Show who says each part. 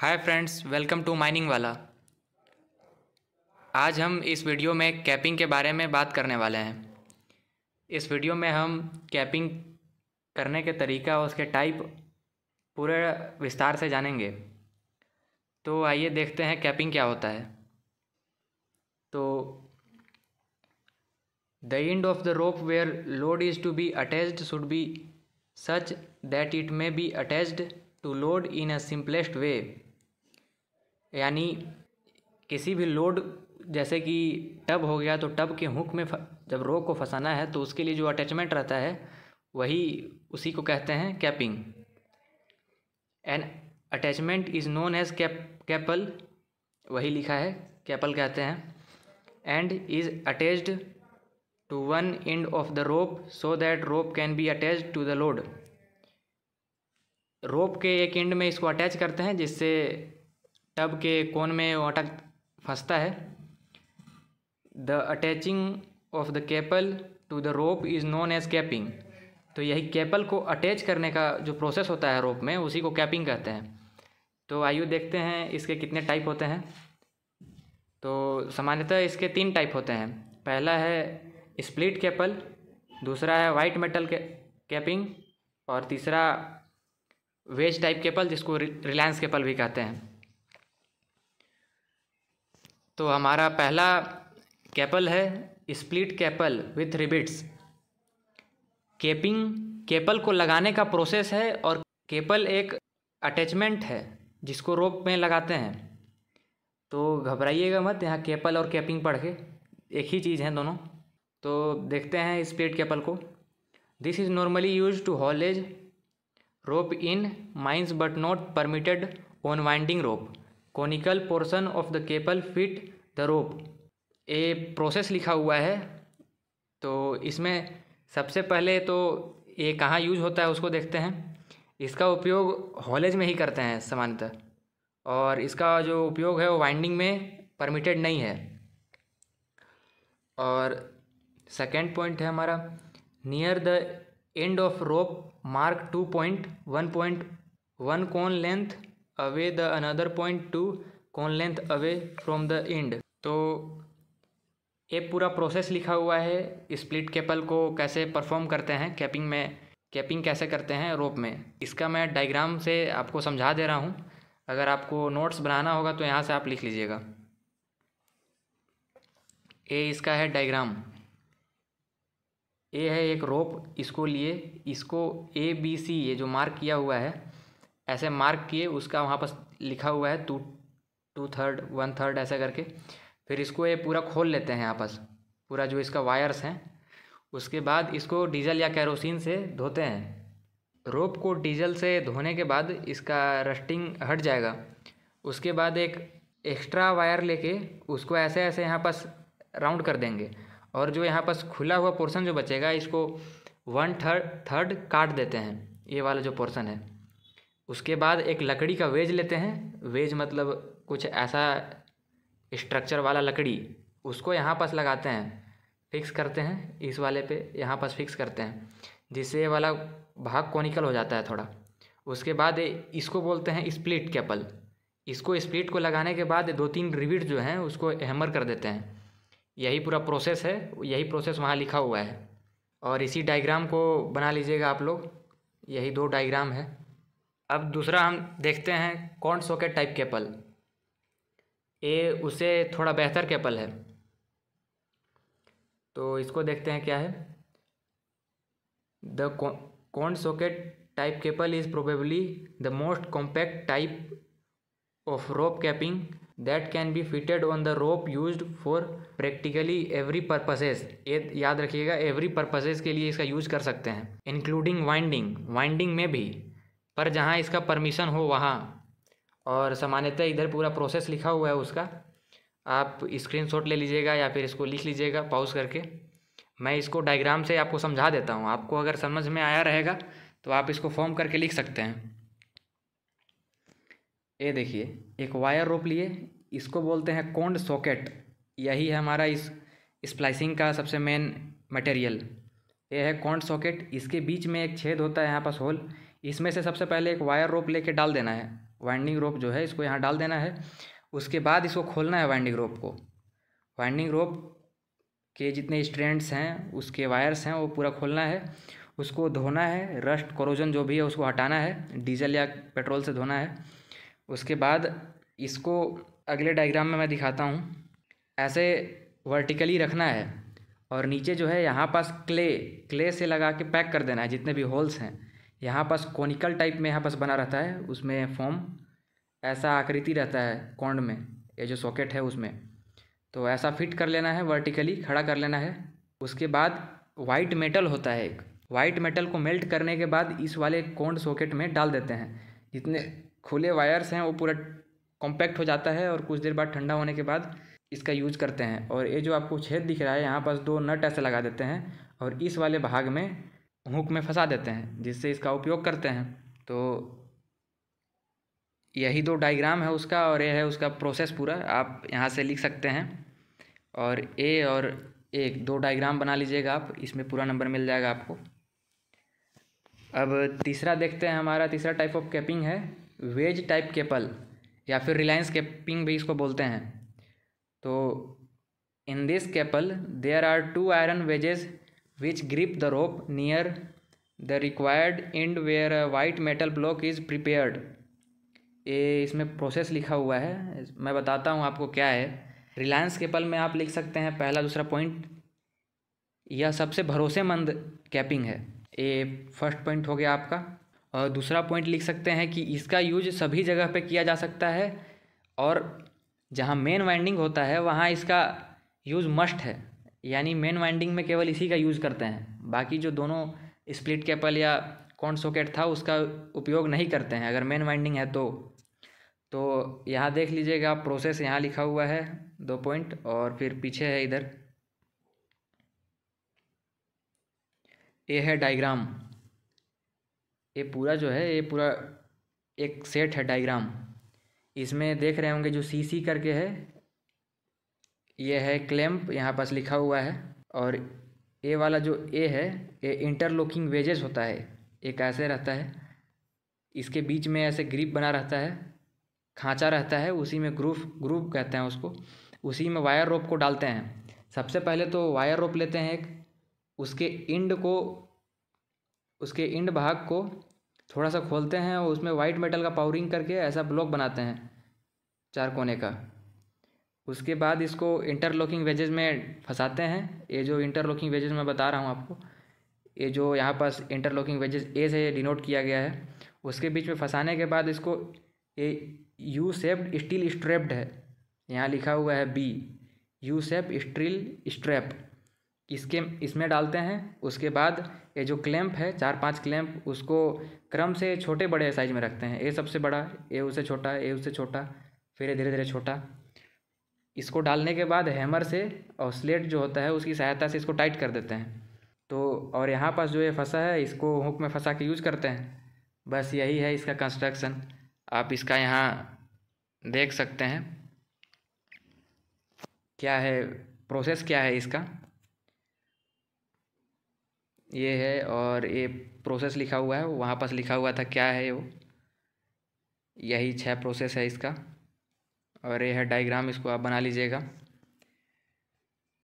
Speaker 1: hi friends welcome to mining वाला आज हम इस वीडियो में कैपिंग के बारे में बात करने वाले हैं इस वीडियो में हम कैपिंग करने के तरीका और उसके टाइप पूरे विस्तार से जानेंगे तो आइए देखते हैं कैपिंग क्या होता है तो the end of the rope where load is to be attached should be such that it may be attached to load in a simplest way यानी किसी भी लोड जैसे कि टब हो गया तो टब के हुक में जब रोग को फंसाना है तो उसके लिए जो अटैचमेंट रहता है वही उसी को कहते हैं capping an attachment is known as cap capel वही लिखा है कैपल कहते हैं and is attached to one end of the rope so that rope can be attach to the load rope के एक एंड में इसको अटैच करते हैं जिससे टब के कोन में अटक फंसता है the attaching of the capel to the rope is known as capping तो यही केपल को अटैच करने का जो प्रोसेस होता है रोप में उसी को कैपिंग कहते हैं तो आइए देखते हैं इसके कितने टाइप होते हैं तो सामान्यतः इसके तीन टाइप होते हैं पहला है स्प्लिट कैपल दूसरा है वाइट मेटल के, कैपिंग और तीसरा वेज टाइप केपल जिसको रिलायंस केपल भी कहते हैं तो हमारा पहला कैपल है split capel with rivets capping capel को लगाने का प्रोसेस है और केपल एक अटैचमेंट है जिसको रोप में लगाते हैं तो घबराइएगा मत यहाँ केपल और कैपिंग पढ़ के एक ही चीज़ हैं दोनों तो देखते हैं स्प्लिट केपल को this is normally use to haulage rope in mines but not permitted on winding rope conical portion of the capel fit the rope ये प्रोसेस लिखा हुआ है तो इसमें सबसे पहले तो ये कहाँ यूज होता है उसको देखते हैं इसका उपयोग हॉलेज में ही करते हैं सामान्यतः और इसका जो उपयोग है वो वाइंडिंग में परमिटेड नहीं है और सेकेंड पॉइंट है हमारा near the end of rope mark two point one point one cone length away the another point two cone length away from the end तो ये पूरा प्रोसेस लिखा हुआ है स्प्लिट कैपल को कैसे परफॉर्म करते हैं कैपिंग में कैपिंग कैसे करते हैं रोप में इसका मैं डायग्राम से आपको समझा दे रहा हूँ अगर आपको नोट्स बनाना होगा तो यहाँ से आप लिख लीजिएगा ए इसका है डायग्राम ए है एक रोप इसको लिए इसको ए बी सी ये जो मार्क किया हुआ है ऐसे मार्क किए उसका वहाँ पर लिखा हुआ है two two third one third ऐसा करके फिर इसको ये पूरा खोल लेते हैं आपस पूरा जो इसका वायर्स हैं उसके बाद इसको डीजल या कैरोसिन से धोते हैं रोप को डीजल से धोने के बाद इसका रस्टिंग हट जाएगा उसके बाद एक एक्स्ट्रा वायर लेके उसको ऐसे ऐसे यहाँ पास राउंड कर देंगे और जो यहाँ पास खुला हुआ पोर्शन जो बचेगा इसको वन थर्ड थर्ड काट देते हैं ये वाला जो पोर्शन है उसके बाद एक लकड़ी का वेज लेते हैं वेज मतलब कुछ ऐसा स्ट्रक्चर वाला लकड़ी उसको यहाँ पास लगाते हैं फिक्स करते हैं इस वाले पे यहाँ पास फिक्स करते हैं जिससे ये वाला भाग कॉनिकल हो जाता है थोड़ा उसके बाद इसको बोलते हैं स्प्लिट कैपल इसको स्प्लिट को लगाने के बाद दो तीन रिविट जो हैं उसको हैमर कर देते हैं यही पूरा प्रोसेस है यही प्रोसेस वहाँ लिखा हुआ है और इसी डायग्राम को बना लीजिएगा आप लोग यही दो डायग्राम है अब दूसरा हम देखते हैं कौन सॉकेट टाइप केपल ए उसे थोड़ा बेहतर केपल है तो इसको देखते हैं क्या है the cone socket type capel is probably the most compact type of rope capping that can be fitted on the rope use for practically every purposes ये याद रखिएगा एवरी पर्पसेस के लिए इसका यूज कर सकते हैं इंक्लूडिंग वाइंडिंग वाइंडिंग में भी पर जहाँ इसका परमिशन हो वहाँ और सामान्यतः इधर पूरा प्रोसेस लिखा हुआ है उसका आप स्क्रीनशॉट ले लीजिएगा या फिर इसको लिख लीजिएगा पाउज करके मैं इसको डायग्राम से आपको समझा देता हूँ आपको अगर समझ में आया रहेगा तो आप इसको फॉर्म करके लिख सकते हैं ये देखिए एक वायर रोप लिए इसको बोलते हैं कोंड सॉकेट यही है हमारा इस स्प्लाइसिंग का सबसे मेन मटेरियल ये है कोंड सॉकेट इसके बीच में एक छेद होता है यहाँ पास होल इसमें से सबसे पहले एक वायर रोप लेके डाल देना है वाइंडिंग रोप जो है इसको यहाँ डाल देना है उसके बाद इसको खोलना है वाइंडिंग रोप को वाइंडिंग रोप के जितने स्ट्रेंड्स हैं उसके वायर्स हैं वो पूरा खोलना है उसको धोना है रस्ट क्रोजन जो भी है उसको हटाना है डीजल या पेट्रोल से धोना है उसके बाद इसको अगले डायग्राम में मैं दिखाता हूँ ऐसे वर्टिकली रखना है और नीचे जो है यहाँ पास क्ले क्ले से लगा के पैक कर देना है जितने भी होल्स हैं यहाँ पास कॉनिकल टाइप में यहाँ पास बना रहता है उसमें फॉर्म ऐसा आकृति रहता है कौंड में ये जो सॉकेट है उसमें तो ऐसा फिट कर लेना है वर्टिकली खड़ा कर लेना है उसके बाद वाइट मेटल होता है एक वाइट मेटल को मेल्ट करने के बाद इस वाले कॉन्ड सॉकेट में डाल देते हैं जितने खुले वायर्स हैं वो पूरा कॉम्पैक्ट हो जाता है और कुछ देर बाद ठंडा होने के बाद इसका यूज करते हैं और ये जो आपको छेद दिख रहा है यहाँ पास दो नट ऐसे लगा देते हैं और इस वाले भाग में हुक में फंसा देते हैं जिससे इसका उपयोग करते हैं तो यही दो डायग्राम है उसका और ये है उसका प्रोसेस पूरा आप यहाँ से लिख सकते हैं और ए और एक दो डायग्राम बना लीजिएगा आप इसमें पूरा नंबर मिल जाएगा आपको अब तीसरा देखते हैं हमारा तीसरा टाइप ऑफ कैपिंग है वेज टाइप केपल या फिर रिलायंस कैपिंग भी इसको बोलते हैं तो in this capel there are two iron wedges which grip the rope near the required end where a white metal block is prepared ये इसमें प्रोसेस लिखा हुआ है मैं बताता हूँ आपको क्या है रिलायंस के पल में आप लिख सकते हैं पहला दूसरा पॉइंट यह सबसे भरोसेमंद कैपिंग है ये फर्स्ट पॉइंट हो गया आपका और दूसरा पॉइंट लिख सकते हैं कि इसका यूज सभी जगह पे किया जा सकता है और जहाँ मेन वाइंडिंग होता है वहाँ इसका यूज़ मस्ट है यानी मेन वाइंडिंग में केवल इसी का यूज़ करते हैं बाकी जो दोनों स्प्लिट केपल या कौन सॉकेट था उसका उपयोग नहीं करते हैं अगर मेन वाइंडिंग है तो तो यहाँ देख लीजिएगा प्रोसेस यहाँ लिखा हुआ है दो पॉइंट और फिर पीछे है इधर ये है डायग्राम ये पूरा जो है ये पूरा एक सेट है डायग्राम इसमें देख रहे होंगे जो सी सी करके है ये है क्लैम्प यहाँ पास लिखा हुआ है और ए वाला जो ए है ये इंटरलॉकिंग वेजेस होता है एक ऐसे रहता है इसके बीच में ऐसे ग्रिप बना रहता है खांचा रहता है उसी में ग्रूफ ग्रूफ कहते हैं उसको उसी में वायर रोप को डालते हैं सबसे पहले तो वायर रोप लेते हैं एक उसके इंड को उसके इंड भाग को थोड़ा सा खोलते हैं और उसमें वाइट मेटल का पावरिंग करके ऐसा ब्लॉक बनाते हैं चार कोने का उसके बाद इसको इंटरलॉकिंग वेजेज में फंसाते हैं ये जो इंटरलॉकिंग वेजेज मैं बता रहा हूँ आपको ये जो यहाँ पास इंटरलॉकिंग वेजेज ए से डिनोट किया गया है उसके बीच में फंसाने के बाद इसको ए यू सेप्ड स्टील स्ट्रेप्ड है यहाँ लिखा हुआ है B U shape steel strap इसके इसमें डालते हैं उसके बाद ये जो क्लैम्प है चार पांच क्लैम्प उसको क्रम से छोटे बड़े साइज में रखते हैं ए सबसे बड़ा ए उससे छोटा ए उससे छोटा फिर धीरे धीरे छोटा इसको डालने के बाद हैमर से और स्लेट जो होता है उसकी सहायता से इसको टाइट कर देते हैं तो और यहाँ पास जो ये फंसा है इसको हुक में फंसा के यूज करते हैं बस यही है इसका कंस्ट्रक्शन आप इसका यहाँ देख सकते हैं क्या है प्रोसेस क्या है इसका ये है और ये प्रोसेस लिखा हुआ है वहाँ पास लिखा हुआ था क्या है वो यही छः प्रोसेस है इसका और यह डायग्राम इसको आप बना लीजिएगा